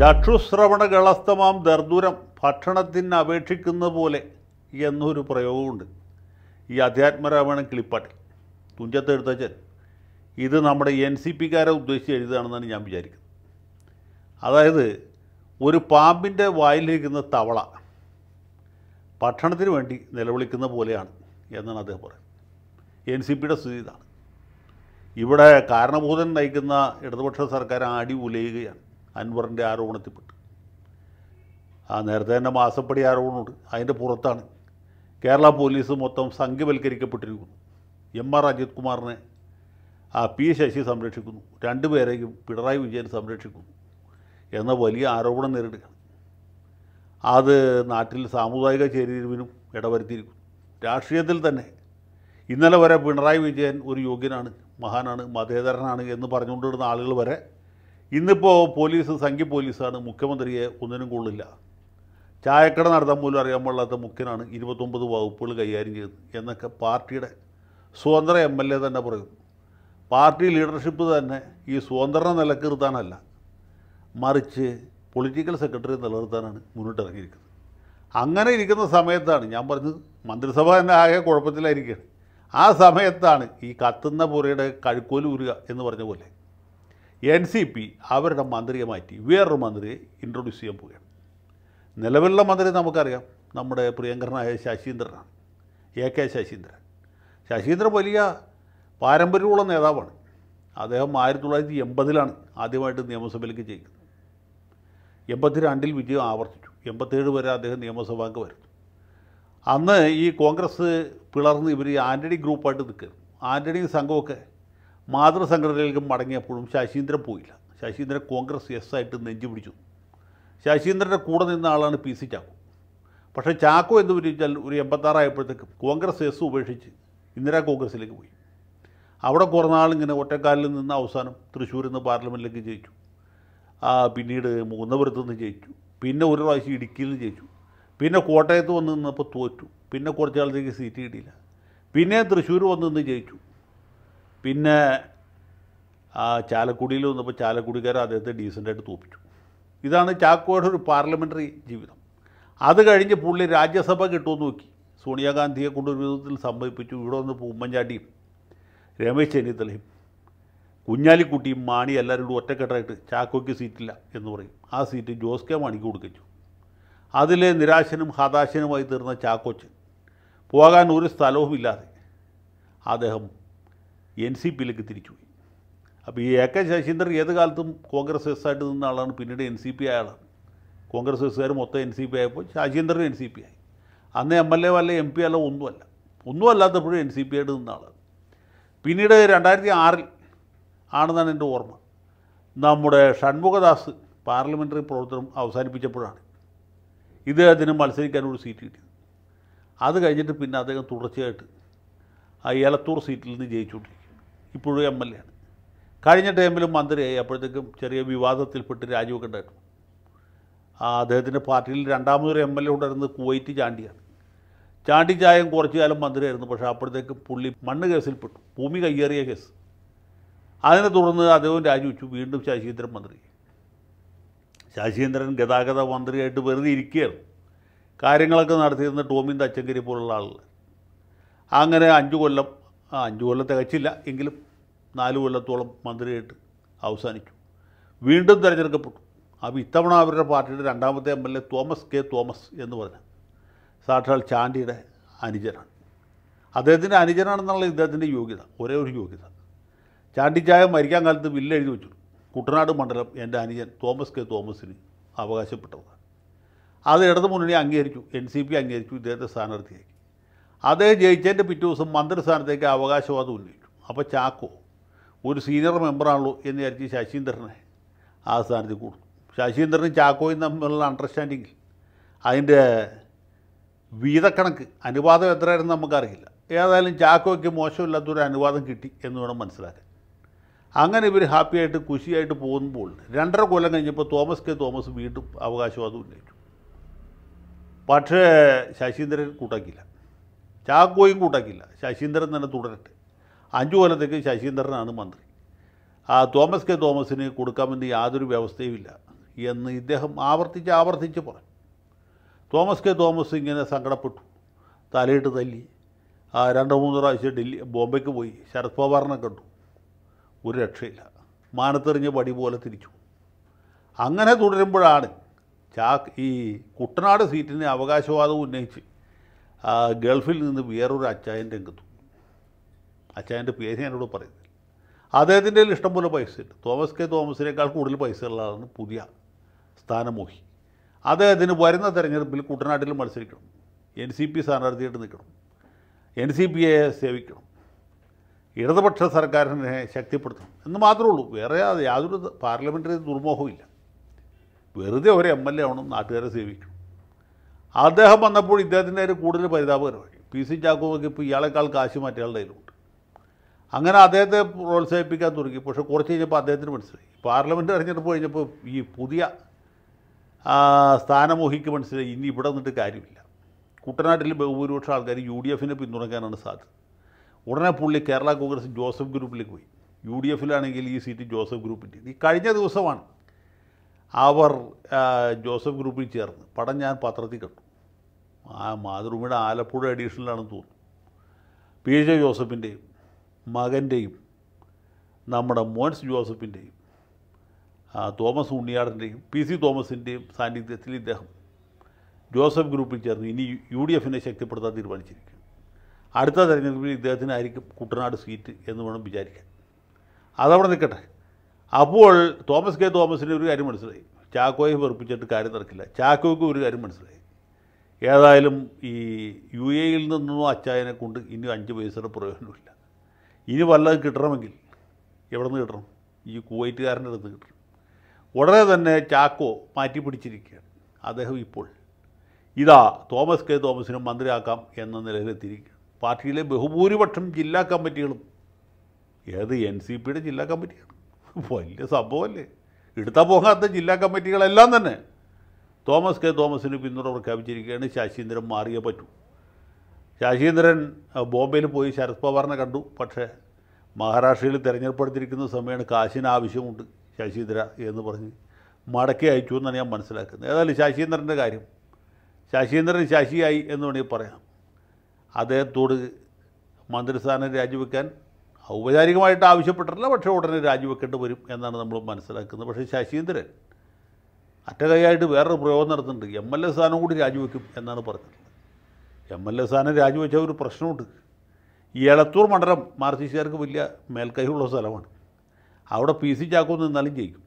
ചക്ഷുശ്രവണ ഗളസ്തമാം ദർദൂരം ഭക്ഷണത്തിന് അപേക്ഷിക്കുന്ന പോലെ എന്നൊരു പ്രയോഗമുണ്ട് ഈ അധ്യാത്മരാമായണം കിളിപ്പാട്ടിൽ തുഞ്ചത്ത് എഴുത്തച്ഛൻ ഇത് നമ്മുടെ എൻ സി പിക്കാരെ ഉദ്ദേശിച്ച് എഴുതുകയാണെന്നാണ് ഞാൻ വിചാരിക്കുന്നത് അതായത് ഒരു പാമ്പിൻ്റെ വായിലിരിക്കുന്ന തവള ഭക്ഷണത്തിന് വേണ്ടി നിലവിളിക്കുന്ന പോലെയാണ് എന്നാണ് അദ്ദേഹം പറയുന്നത് എൻ സി പിയുടെ സ്ഥിതി ഇതാണ് ഇവിടെ കാരണഭൂതൻ നയിക്കുന്ന ഇടതുപക്ഷ സർക്കാർ ആടി ഉലയുകയാണ് അൻവറിൻ്റെ ആരോപണത്തിൽപ്പെട്ട് ആ നേരത്തെ തന്നെ മാസപ്പടി ആരോപണമുണ്ട് അതിൻ്റെ പുറത്താണ് കേരള പോലീസ് മൊത്തം സംഘവൽക്കരിക്കപ്പെട്ടിരിക്കുന്നു എം ആർ അജിത് കുമാറിനെ ആ പി ശശി സംരക്ഷിക്കുന്നു രണ്ടുപേരെയും പിണറായി വിജയൻ സംരക്ഷിക്കുന്നു എന്ന വലിയ ആരോപണം നേരിടുക അത് നാട്ടിൽ സാമുദായിക ചേരിതിരിവിനും ഇടവരുത്തിയിരിക്കുന്നു രാഷ്ട്രീയത്തിൽ തന്നെ ഇന്നലെ വരെ പിണറായി വിജയൻ ഒരു യോഗ്യനാണ് മഹാനാണ് മതേതരനാണ് എന്ന് പറഞ്ഞുകൊണ്ടിരുന്ന ആളുകൾ വരെ ഇന്നിപ്പോൾ പോലീസ് സംഘി പോലീസാണ് മുഖ്യമന്ത്രിയെ ഒന്നിനും കൊള്ളില്ല ചായക്കട നടത്താൻ പോലും അറിയാൻ പാടില്ലാത്ത മുഖ്യനാണ് ഇരുപത്തൊമ്പത് വകുപ്പുകൾ കൈകാര്യം ചെയ്തത് എന്നൊക്കെ പാർട്ടിയുടെ സ്വതന്ത്ര എം എൽ എ തന്നെ പറയും പാർട്ടി ലീഡർഷിപ്പ് തന്നെ ഈ സ്വതന്ത്ര നിലക്കിർത്താനല്ല മറിച്ച് പൊളിറ്റിക്കൽ സെക്രട്ടറി നിലനിർത്താനാണ് മുന്നിട്ടിറങ്ങിയിരിക്കുന്നത് അങ്ങനെ ഇരിക്കുന്ന സമയത്താണ് ഞാൻ പറഞ്ഞത് മന്ത്രിസഭ തന്നെ ആകെ കുഴപ്പത്തിലായിരിക്കുകയാണ് ആ സമയത്താണ് ഈ കത്തുന്ന പുരയുടെ കഴുക്കോൽ ഉരുക എന്ന് പറഞ്ഞ പോലെ എൻ സി പി അവരുടെ മന്ത്രിയെ മാറ്റി വേറൊരു മന്ത്രിയെ ഇൻട്രൊഡ്യൂസ് ചെയ്യാൻ പോവുകയാണ് നിലവിലുള്ള മന്ത്രി നമുക്കറിയാം നമ്മുടെ പ്രിയങ്കരനായ ശശീന്ദ്രനാണ് എ കെ ശശീന്ദ്രൻ ശശീന്ദ്രൻ വലിയ പാരമ്പര്യമുള്ള നേതാവാണ് അദ്ദേഹം ആയിരത്തി തൊള്ളായിരത്തി എൺപതിലാണ് ആദ്യമായിട്ട് നിയമസഭയിലേക്ക് ജയിക്കുന്നത് എൺപത്തിരണ്ടിൽ വിജയം ആവർത്തിച്ചു എൺപത്തേഴ് വരെ അദ്ദേഹം നിയമസഭാംഗമായിരുന്നു അന്ന് ഈ കോൺഗ്രസ് പിളർന്ന് ഇവർ ആൻ്റണി ഗ്രൂപ്പായിട്ട് നിൽക്കുക ആൻ്റണി സംഘമൊക്കെ മാതൃസംഘടനയിലേക്ക് മടങ്ങിയപ്പോഴും ശശീന്ദ്രൻ പോയില്ല ശശീന്ദ്രൻ കോൺഗ്രസ് എസ് ആയിട്ട് നെഞ്ചു പിടിച്ചു ശശീന്ദ്രൻ്റെ കൂടെ നിന്ന ആളാണ് പി സി ചാക്കോ പക്ഷേ ചാക്കോ എന്ന് വിരിച്ചാൽ ഒരു എൺപത്താറായപ്പോഴത്തേക്കും കോൺഗ്രസ് എസ് ഉപേക്ഷിച്ച് ഇന്ദിരാ കോൺഗ്രസ്സിലേക്ക് പോയി അവിടെ കുറേ നാളിങ്ങനെ ഒറ്റക്കാലിൽ നിന്ന് അവസാനം തൃശ്ശൂരിൽ നിന്ന് പാർലമെൻറ്റിലേക്ക് ജയിച്ചു പിന്നീട് മൂന്നപുരത്ത് നിന്ന് ജയിച്ചു പിന്നെ ഒരു പ്രാവശ്യം ഇടുക്കിയിൽ നിന്ന് ജയിച്ചു പിന്നെ കോട്ടയത്ത് വന്ന് നിന്നപ്പോൾ തോറ്റു പിന്നെ കുറച്ച് കാലത്തേക്ക് സീറ്റ് കിട്ടിയില്ല പിന്നെ തൃശ്ശൂർ വന്ന് നിന്ന് ജയിച്ചു പിന്നെ ആ ചാലക്കുടിയിൽ വന്നപ്പോൾ ചാലക്കുടിക്കാരെ അദ്ദേഹത്തെ ഡീസൻ്റായിട്ട് തോപ്പിച്ചു ഇതാണ് ചാക്കോയുടെ ഒരു പാർലമെൻ്ററി ജീവിതം അത് കഴിഞ്ഞ് പുള്ളി രാജ്യസഭ കിട്ടുമെന്ന് നോക്കി സോണിയാഗാന്ധിയെ കൊണ്ടൊരു വിധത്തിൽ സംഭവിപ്പിച്ചു ഇവിടെ വന്ന് ഉമ്മൻചാണ്ടിയും രമേശ് ചെന്നിത്തലയും കുഞ്ഞാലിക്കുട്ടിയും മാണി എല്ലാവരും കൂടി ഒറ്റക്കെട്ടായിട്ട് ചാക്കോയ്ക്ക് സീറ്റില്ല എന്ന് പറയും ആ സീറ്റ് ജോസ് കെ മാണിക്ക് കൊടുക്കിച്ചു അതിലെ നിരാശനും ഹതാശനുമായി തീർന്ന ചാക്കോച്ചൻ പോകാൻ ഒരു സ്ഥലവും ഇല്ലാതെ അദ്ദേഹം എൻ സി പിയിലേക്ക് തിരിച്ചുപോയി അപ്പോൾ ഈ എ കെ ശശീന്ദ്രൻ ഏത് കാലത്തും കോൺഗ്രസ് ആയിട്ട് നിന്ന ആളാണ് പിന്നീട് എൻ സി പി ആയ ആളാണ് കോൺഗ്രസ് എസ്സുകാർ മൊത്തം എൻ സി പി ആയപ്പോൾ ശശീന്ദ്രൻ എൻ സി പി ആയി അന്ന് എം എൽ എ അല്ല എം പി അല്ല ഒന്നുമല്ല ഒന്നും അല്ലാത്തപ്പോഴും എൻ സി പി ആയിട്ട് നിന്ന ആളാണ് പിന്നീട് രണ്ടായിരത്തി ആറിൽ ആണെന്നാണ് എൻ്റെ ഓർമ്മ നമ്മുടെ ഷൺമുഖദാസ് പാർലമെൻ്ററി പ്രവർത്തനം അവസാനിപ്പിച്ചപ്പോഴാണ് ഇദ്ദേഹത്തിന് മത്സരിക്കാനൊരു സീറ്റ് കിട്ടിയത് അത് കഴിഞ്ഞിട്ട് പിന്നെ അദ്ദേഹം തുടർച്ചയായിട്ട് ആ എലത്തൂർ സീറ്റിൽ നിന്ന് ജയിച്ചുകൊണ്ടിരിക്കും ഇപ്പോഴും എം എൽ എ ആണ് കഴിഞ്ഞ ടൈമിലും മന്ത്രിയായി അപ്പോഴത്തേക്കും ചെറിയ വിവാദത്തിൽപ്പെട്ട് രാജിവെക്കേണ്ടായിരുന്നു ആ അദ്ദേഹത്തിൻ്റെ പാർട്ടിയിൽ രണ്ടാമതൊരു എം എൽ എ ഉണ്ടായിരുന്നത് കുവൈറ്റ് ചാണ്ടിയാണ് ചാണ്ടി ചായം കുറച്ച് കാലം മന്ത്രിയായിരുന്നു പക്ഷേ അപ്പോഴത്തേക്ക് പുള്ളി മണ്ണ് കേസിൽപ്പെട്ടു ഭൂമി കയ്യേറിയ കേസ് അതിനെ തുടർന്ന് അദ്ദേഹം രാജിവെച്ചു വീണ്ടും ശശീന്ദ്രൻ മന്ത്രി ശശീന്ദ്രൻ ഗതാഗത മന്ത്രിയായിട്ട് വെറുതെ ഇരിക്കുകയായിരുന്നു കാര്യങ്ങളൊക്കെ നടത്തിയിരുന്ന ടോമിൻ തച്ചങ്കരി പോലുള്ള ആളുകൾ അങ്ങനെ അഞ്ചു കൊല്ലം ആ അഞ്ച് കൊല്ലം തികച്ചില്ല എങ്കിലും നാല് കൊല്ലത്തോളം മന്ത്രിയായിട്ട് അവസാനിച്ചു വീണ്ടും തിരഞ്ഞെടുക്കപ്പെട്ടു അപ്പോൾ ഇത്തവണ അവരുടെ പാർട്ടിയുടെ രണ്ടാമത്തെ M L A Thomas K Thomas എന്ന് പറഞ്ഞ സാക്ഷാൽ ചാണ്ടിയുടെ അനുജനാണ് അദ്ദേഹത്തിൻ്റെ അനുജനാണെന്നുള്ള ഇദ്ദേഹത്തിൻ്റെ യോഗ്യത ഒരേ ഒരു യോഗ്യത ചാണ്ടിച്ചായ മരിക്കാൻ കാലത്ത് ബില്ല് എഴുതി വെച്ചു കുട്ടനാട് മണ്ഡലം എൻ്റെ അനുജൻ തോമസ് കെ തോമസിന് അവകാശപ്പെട്ടതാണ് അത് ഇടതു മുന്നണി അംഗീകരിച്ചു എൻ സി പി അംഗീകരിച്ചു ഇദ്ദേഹത്തെ സ്ഥാനാർത്ഥിയാക്കി അദ്ദേഹം ജയിച്ചതിൻ്റെ പിറ്റേ ദിവസം മന്ത്രിസ്ഥാനത്തേക്ക് അവകാശവാദം ഉന്നയിച്ചു അപ്പോൾ ചാക്കോ ഒരു സീനിയർ മെമ്പറാണല്ലോ എന്ന് വിചാരിച്ച് ശശീന്ദ്രനെ ആ സ്ഥാനത്ത് കൊടുത്തു ശശീന്ദ്രനും ചാക്കോയും തമ്മിലുള്ള അണ്ടർസ്റ്റാൻഡിങ്ങിൽ അതിൻ്റെ വീതക്കണക്ക് അനുവാദം എത്രയായിരുന്നു നമുക്കറിയില്ല ഏതായാലും ചാക്കോയ്ക്ക് മോശമില്ലാത്തൊരു അനുവാദം കിട്ടി എന്ന് വേണം മനസ്സിലാക്കാൻ അങ്ങനെ ഇവർ ഹാപ്പിയായിട്ട് കുശിയായിട്ട് പോകുമ്പോൾ രണ്ടര കൊല്ലം കഴിഞ്ഞപ്പോൾ തോമസ് കെ തോമസ് വീണ്ടും അവകാശവാദം ഉന്നയിച്ചു പക്ഷേ ശശീന്ദ്രൻ കൂട്ടാക്കിയില്ല ചാക്കോയും കൂട്ടാക്കില്ല ശശീന്ദ്രൻ തന്നെ തുടരട്ടെ അഞ്ചു കൊല്ലത്തേക്ക് ശശീന്ദ്രനാണ് മന്ത്രി ആ തോമസ് കെ തോമസിന് കൊടുക്കാമെന്ന് യാതൊരു വ്യവസ്ഥയുമില്ല എന്ന് ഇദ്ദേഹം ആവർത്തിച്ച് ആവർത്തിച്ച് പറഞ്ഞു തോമസ് കെ തോമസ് ഇങ്ങനെ സങ്കടപ്പെട്ടു തലയിട്ട് തല്ലി ആ രണ്ട് മൂന്ന് പ്രാവശ്യം ഡൽഹി ബോംബെക്ക് പോയി ശരത് പവാറിനെ കണ്ടു ഒരു രക്ഷയില്ല മാനത്തെറിഞ്ഞ പടി പോലെ തിരിച്ചു അങ്ങനെ തുടരുമ്പോഴാണ് ചാക്ക് ഈ കുട്ടനാട് സീറ്റിന് അവകാശവാദം ഉന്നയിച്ച് ഗൾഫിൽ നിന്ന് വേറൊരു അച്ചായൻ്റെ രംഗത്തു അച്ചായൻ്റെ പേര് ഞാനോട് പറയുന്നത് അദ്ദേഹത്തിൻ്റെ കയ്യിൽ ഇഷ്ടംപോലെ പൈസ ഉണ്ട് തോമസ് കെ തോമസിനേക്കാൾ കൂടുതൽ പൈസയുള്ള ആളാണ് പുതിയ സ്ഥാനമോഹി അദ്ദേഹത്തിന് വരുന്ന തെരഞ്ഞെടുപ്പിൽ കുട്ടനാട്ടിൽ മത്സരിക്കണം എൻ സി പി സ്ഥാനാർത്ഥിയായിട്ട് നിൽക്കണം എൻ സി പിയെ സേവിക്കണം ഇടതുപക്ഷ സർക്കാരിനെ ശക്തിപ്പെടുത്തണം എന്ന് മാത്രമേ ഉള്ളൂ വേറെ യാതൊരു പാർലമെൻ്ററി ദുർമോഹവും വെറുതെ ഒരു എം എൽ എ ആവണം നാട്ടുകാരെ സേവിക്കണം അദ്ദേഹം വന്നപ്പോൾ ഇദ്ദേഹത്തിൻ്റെ കാര്യം കൂടുതൽ പരിതാപകരമായി പി സി ചാക്കോയ്ക്ക് ഇപ്പോൾ ഇയാളെക്കാൾ കാശ് മറ്റയാളുടെ കയ്യിലുണ്ട് അങ്ങനെ അദ്ദേഹത്തെ പ്രോത്സാഹിപ്പിക്കാൻ തുടങ്ങി പക്ഷേ കുറച്ച് കഴിഞ്ഞപ്പോൾ അദ്ദേഹത്തിന് മനസ്സിലായി പാർലമെൻറ്റ് തെരഞ്ഞെടുപ്പ് കഴിഞ്ഞപ്പോൾ ഈ പുതിയ സ്ഥാനമോഹിക്ക് മനസ്സിലായി ഇനി ഇവിടെ നിന്നിട്ട് കാര്യമില്ല കുട്ടനാട്ടിൽ ബഹുഭൂരിപക്ഷം ആൾക്കാർ യു ഡി എഫിനെ പിന്തുണയ്ക്കാനാണ് സാധ്യത ഉടനെ പുള്ളി കേരള കോൺഗ്രസ് ജോസഫ് ഗ്രൂപ്പിലേക്ക് പോയി യു ഡി എഫിലാണെങ്കിൽ ഈ സീറ്റ് ജോസഫ് ഗ്രൂപ്പിൻ്റെ ഈ കഴിഞ്ഞ ദിവസമാണ് അവർ ജോസഫ് ഗ്രൂപ്പിൽ ചേർന്ന് പടം ഞാൻ പത്രത്തിൽ കണ്ടു ആ മാതൃഭൂമിയുടെ ആലപ്പുഴ എഡീഷനിലാണെന്ന് തോന്നുന്നു പി ജെ ജോസഫിൻ്റെയും മകൻ്റെയും നമ്മുടെ മോൻസ് ജോസഫിൻ്റെയും തോമസ് ഉണ്ണിയാടൻ്റെയും പി സി തോമസിൻ്റെയും സാന്നിധ്യത്തിൽ ഇദ്ദേഹം ജോസഫ് ഗ്രൂപ്പിൽ ചേർന്ന് ഇനി യു ഡി എഫിനെ ശക്തിപ്പെടുത്താൻ തീരുമാനിച്ചിരിക്കും അടുത്ത തെരഞ്ഞെടുപ്പിൽ ഇദ്ദേഹത്തിനായിരിക്കും കുട്ടനാട് സീറ്റ് എന്ന് വേണം വിചാരിക്കാൻ അതവിടെ നിൽക്കട്ടെ അപ്പോൾ തോമസ് കെ തോമസിന് ഒരു കാര്യം മനസ്സിലായി ചാക്കോയെ വെറുപ്പിച്ചിട്ട് കാര്യം നടക്കില്ല ചാക്കോയ്ക്ക് ഒരു കാര്യം മനസ്സിലായി ഏതായാലും ഈ യു എയിൽ നിന്നും അച്ചായനെ കൊണ്ട് ഇനി അഞ്ച് പൈസയുടെ പ്രയോജനമില്ല ഇനി വല്ലതും കിട്ടണമെങ്കിൽ എവിടെ നിന്ന് കിട്ടണം ഈ കുവൈറ്റുകാരൻ്റെ അടുത്ത് കിട്ടണം ഉടനെ തന്നെ ചാക്കോ മാറ്റി പിടിച്ചിരിക്കുകയാണ് അദ്ദേഹം ഇപ്പോൾ ഇതാ തോമസ് കെ തോമസിനെ മന്ത്രിയാക്കാം എന്ന നിലയിലെത്തിയിരിക്കുകയാണ് പാർട്ടിയിലെ ബഹുഭൂരിപക്ഷം ജില്ലാ കമ്മിറ്റികളും ഏത് എൻ സി പിയുടെ ജില്ലാ കമ്മിറ്റിയാണ് വലിയ സംഭവമല്ലേ എടുത്താൽ പോകാത്ത ജില്ലാ കമ്മിറ്റികളെല്ലാം തന്നെ തോമസ് കെ തോമസിന് പിന്തുണ പ്രഖ്യാപിച്ചിരിക്കുകയാണ് ശശീന്ദ്രൻ മാറിയേ പറ്റൂ ശശീന്ദ്രൻ ബോംബെയിൽ പോയി ശരത് പവാറിനെ കണ്ടു പക്ഷേ മഹാരാഷ്ട്രയിൽ തിരഞ്ഞെടുപ്പെടുത്തിരിക്കുന്ന സമയമാണ് കാശിന് ആവശ്യമുണ്ട് ശശീന്ദ്ര എന്ന് പറഞ്ഞ് മടക്കി അയച്ചു എന്നാണ് ഞാൻ മനസ്സിലാക്കുന്നത് ഏതായാലും ശശീന്ദ്രൻ്റെ കാര്യം ശശീന്ദ്രൻ ശശിയായി എന്ന് വേണമെങ്കിൽ പറയാം അദ്ദേഹത്തോട് മന്ത്രിസ്ഥാനം രാജിവെക്കാൻ ഔപചാരികമായിട്ട് ആവശ്യപ്പെട്ടിട്ടില്ല പക്ഷേ ഉടനെ രാജിവെക്കേണ്ടി വരും എന്നാണ് നമ്മൾ മനസ്സിലാക്കുന്നത് പക്ഷേ ശശീന്ദ്രൻ അറ്റകൈയായിട്ട് വേറൊരു പ്രയോഗം നടത്തുന്നുണ്ട് എം എൽ എ സ്ഥാനം കൂടി രാജിവെക്കും എന്നാണ് പറഞ്ഞിട്ടുള്ളത് എം എൽ എ സ്ഥാനം രാജിവെച്ച ഒരു പ്രശ്നമുണ്ട് എളത്തൂർ മണ്ഡലം മാർസിസ്റ്റുകാർക്ക് വലിയ മേൽക്കൈയുള്ള സ്ഥലമാണ് അവിടെ പി സി ചാക്കോ നിന്നാലും ജയിക്കും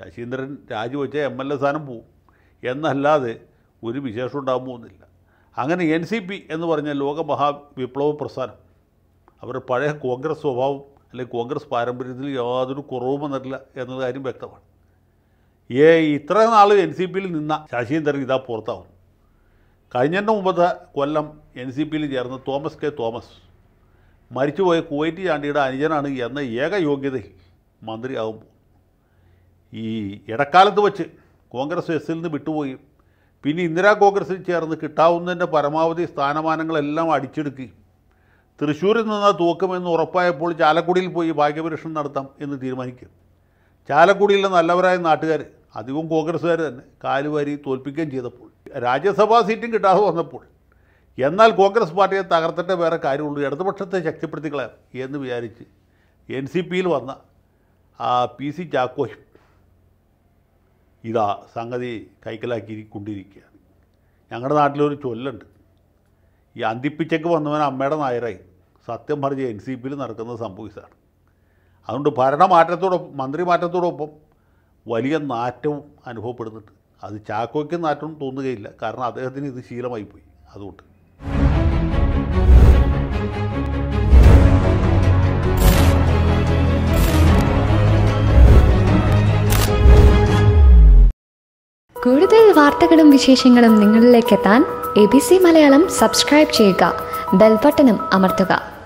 ശശീന്ദ്രൻ രാജിവെച്ച എം എൽ എ സ്ഥാനം പോവും എന്നല്ലാതെ ഒരു വിശേഷം ഉണ്ടാകുമ്പോന്നില്ല അങ്ങനെ എൻ സി പി എന്ന് പറഞ്ഞ ലോക മഹാവിപ്ലവ പ്രസ്ഥാനം അവരുടെ പഴയ കോൺഗ്രസ് സ്വഭാവം അല്ലെങ്കിൽ കോൺഗ്രസ് പാരമ്പര്യത്തിൽ യാതൊരു കുറവും വന്നിട്ടില്ല എന്നത് കാര്യം വ്യക്തമാണ് ഏ ഇത്ര നാൾ എൻ സി പിയിൽ നിന്ന ശശീന്ദ്രൻ ഇതാ പുറത്താവുന്നു കഴിഞ്ഞതിൻ്റെ മുമ്പത്തെ കൊല്ലം എൻ സി പിയിൽ ചേർന്ന തോമസ് കെ തോമസ് മരിച്ചുപോയ കുവൈറ്റ് ചാണ്ടിയുടെ അനുജനാണ് എന്ന ഏക യോഗ്യതയിൽ മന്ത്രിയാകുമ്പോൾ ഈ ഇടക്കാലത്ത് വച്ച് കോൺഗ്രസ് എസ്സിൽ നിന്ന് വിട്ടുപോയി പിന്നെ ഇന്ദിരാ കോൺഗ്രസിൽ ചേർന്ന് കിട്ടാവുന്നതിൻ്റെ പരമാവധി സ്ഥാനമാനങ്ങളെല്ലാം അടിച്ചെടുക്കുകയും തൃശ്ശൂരിൽ നിന്ന് തൂക്കുമെന്ന് ഉറപ്പായപ്പോൾ ചാലക്കുടിയിൽ പോയി ഭാഗ്യപരീക്ഷണം നടത്താം എന്ന് തീരുമാനിക്കും ചാലക്കുടിയിലെ നല്ലവരായ നാട്ടുകാർ അധികവും കോൺഗ്രസ്സുകാർ തന്നെ കാലുവാരി തോൽപ്പിക്കുകയും ചെയ്തപ്പോൾ രാജ്യസഭാ സീറ്റും കിട്ടാതെ വന്നപ്പോൾ എന്നാൽ കോൺഗ്രസ് പാർട്ടിയെ തകർത്തിട്ട് വേറെ കാര്യമുള്ളൂ ഇടതുപക്ഷത്തെ ശക്തിപ്പെടുത്തിക്കളയാം എന്ന് വിചാരിച്ച് എൻ സി പിയിൽ വന്ന ആ പി സി ചാക്കോയും ഇതാ സംഗതി കൈക്കലാക്കി കൊണ്ടിരിക്കുകയാണ് ഞങ്ങളുടെ നാട്ടിലൊരു ചൊല്ലുണ്ട് ഈ അന്തിപ്പിച്ചക്ക് വന്നവൻ അമ്മയുടെ നായരായി സത്യം പറഞ്ഞ് എൻ സി പിയിൽ നടക്കുന്നത് സംഭവിച്ചതാണ് അതുകൊണ്ട് ഭരണമാറ്റത്തോടൊപ്പം മന്ത്രി മാറ്റത്തോടൊപ്പം വലിയ നാറ്റവും അനുഭവപ്പെടുന്നുണ്ട് അത് ചാക്കോയ്ക്ക് നാറ്റവും തോന്നുകയില്ല കാരണം അദ്ദേഹത്തിന് ഇത് ശീലമായിപ്പോയി അതുകൊണ്ട് കൂടുതൽ വാർത്തകളും വിശേഷങ്ങളും നിങ്ങളിലേക്ക് എത്താൻ A B C Malayalam subscribe ചെയ്യുക ബെൽബട്ടനും അമർത്തുക